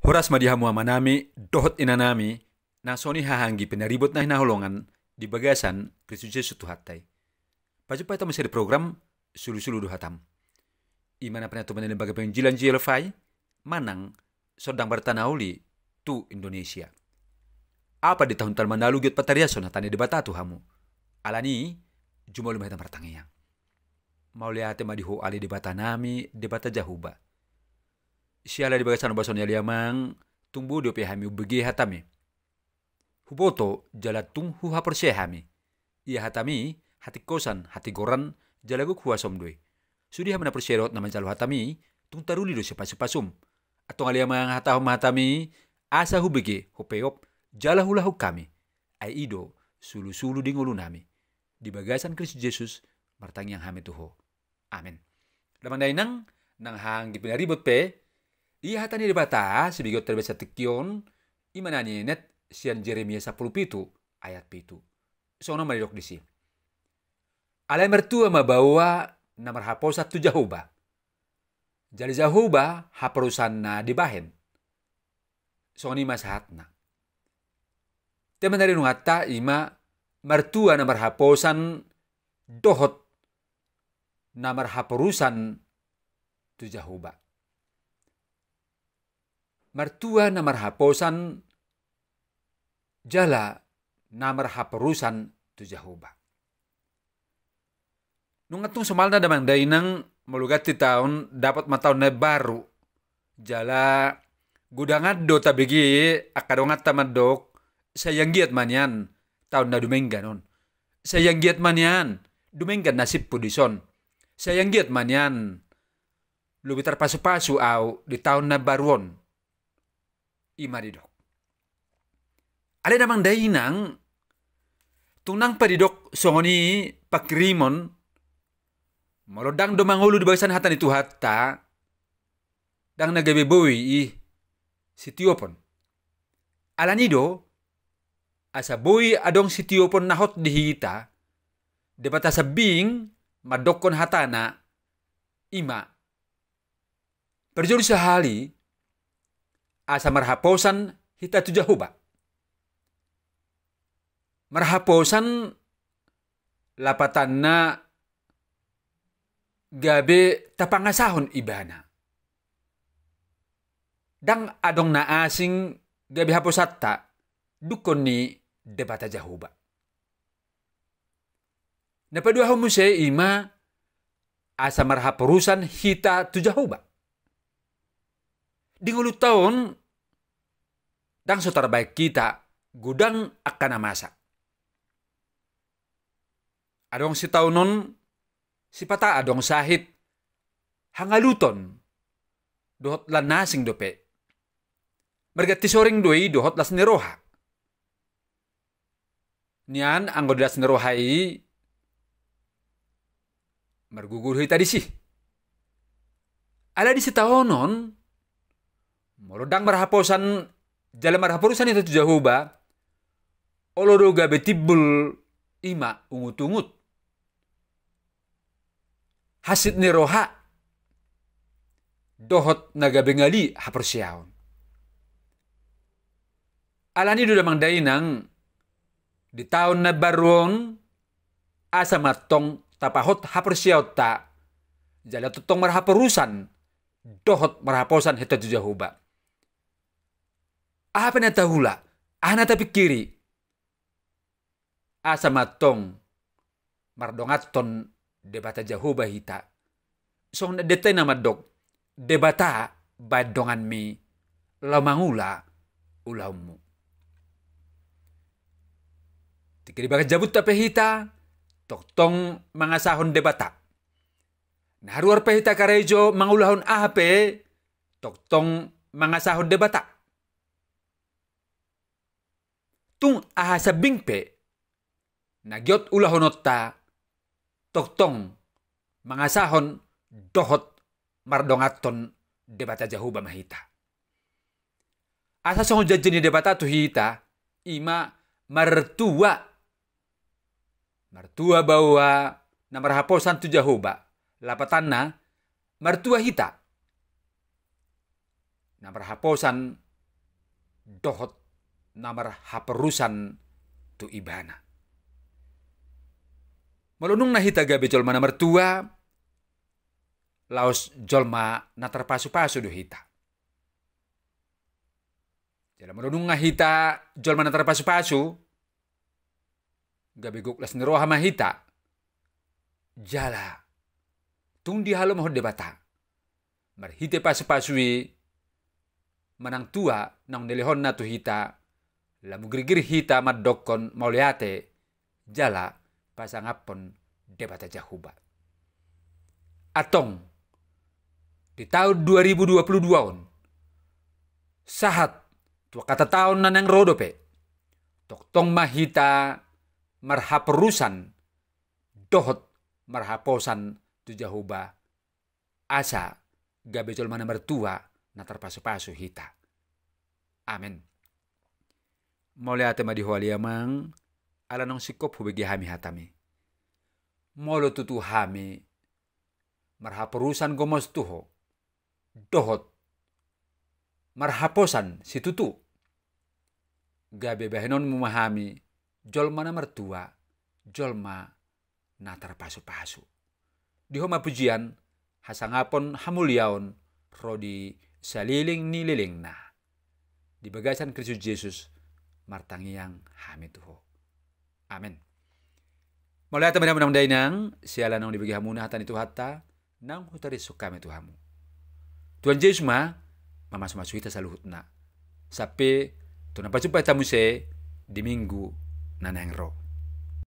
Horas madihamu amanami, dohot inanami, nasoni hahangi penaribot na hinaholongan di bagasan Kristus Yesus tuhatai. Pajupa itu masih di program sulu-sulu duhatam. Imana pernah tu lembaga penjilan JLFI, manang, sodang bertanauli tu Indonesia. Apa di tahun talman lalu giot pataria sonatane di bata tu hamu. Alani, jumalu mahita martangnya. Mau lihat tema diho ali debata nami, debata jahuba bagasan 리바가사노 바소냐 amang tumbu dope hami ubegi hatami. Huboto jala tung ha perse hami. Ia hatami hati kosan hati goran jalago kuha somdoi. Sudi hamna perserot nama jalu hatami tung taruli do sepa atong Atau amang hata hatahum hatami asa hubegi hopeop jala hula kami. Ai ido sulu sulu di ngulunami. Di bagasan Kristus Yesus martang yang hami tuho. Amin. Lamang dainang nang hang di pe 이하단이르바타 iya, 12교 tekion, 세트기온 imanani net sian Jeremia 10 ayat pitu. So Sono di sini. Alai mertua mabawa namar haposa tu jahuba. Jadi jahuba haperusanna dibahen. Soni masahatna. Teman dari nungata ima mertua namar haposan dohot namar haperusan tu jahuba. Mertua namar haposan jala namar haperusan tu Jahoba. Nungatung semalna damang dainang melugati tahun dapat ne baru jala gudangat do tabigi akadongat tamadok sayang giat manian tahun na dumengganon non sayang giat manian dumenggan nasib pudison sayang giat manian lebih terpasu-pasu au di tahun na baruon imaridok. Ale namang dayinang, tunang padidok songoni pakrimon molodang do mangulu di bawah hatan itu hatta dang nagabe i sitiopon. Alanido asa bowi adong sitiopon nahot dihita debat asa bing madokon hatana ima. Perjuru sehari, asa marhaposan hita tujahuba. Marhaposan na gabe tapangasahon ibana. Dang adong na asing gabe haposatta dukon ni debata jahuba. Napa Napadua homuse ima asa marhaporusan hita Di Dingulu tahun so terbaik kita, gudang akan amasa. Adong si non si pata adong sahit, hangaluton, dohot lan nasing dope. Merga tisoring doi dohot las neroha. Nian anggota das neroha i, margugur tadi sih. Ada di non molodang berhaposan Jalan marah perusahaan itu oloro oloroga betibul ima ungut-ungut Hasit niroha. dohot naga bengali hapersiaun alani duda mang dainang di tahun na baruon asa matong tapahot hapersiaut ta jala tutong perusahaan dohot marhaposan heta huba apa na tahula, ana ah, kiri Asa ah, matong, mardongat ton debata jahoba hita. Song na detai nama dok, debata badongan mi, lamangula ulamu Tikiri bagat jabut hita toktong tong mangasahon debata. Naruar nah, pehita karejo mangulahon ape toktong tong mangasahon debata tun ahasabbingpe nagyot ulahonotta toktong mangasahon dohot mardongaton debata jahuba mahita. Asa songo jajeni debata tu ima martua. Martua bawa na marhaposan tu jahuba lapatana martua hita. Na marhaposan, dohot namar haperusan tu ibana. Melunung na gabe bejol mana tua laos jolma na terpasu-pasu duh hita. Jadi melunung na hita jolma na terpasu-pasu, gabeguk las niroha ma hita, jala, tung di halo mohon debata. hite pasu-pasui, manang tua nang nelehon na tu hita, la mugrigir hita maddokon moliate jala apon debata jahuba. Atong di tahun 2022 on sahat tua kata tahun nanang rodope tong mahita marhaperusan dohot marhaposan tu jahuba asa gabejol mana mertua na terpasu-pasu hita. Amin. Moleate madi hualia mang ala nong sikop hubegi hami hatami. Molo tutu hami marhaperusan gomos tuho. Dohot. Marhaposan si tutu. Gabe bahenon mahami, jolma na mertua, jolma na terpasu-pasu. Dihoma pujian, hasangapon hamuliaon, rodi saliling nililing na. Di bagasan Kristus Yesus, martangi yang hami tuho. Amin. Mulai teman menang dainang, siala nang dibagi hamunah hatani tu hatta, nang hutari sukame tu hamu. Tuhan Yesus ma, mama sama suita saluhutna. Sapi, tu nampak jumpa tamu se, di minggu, nanang roh.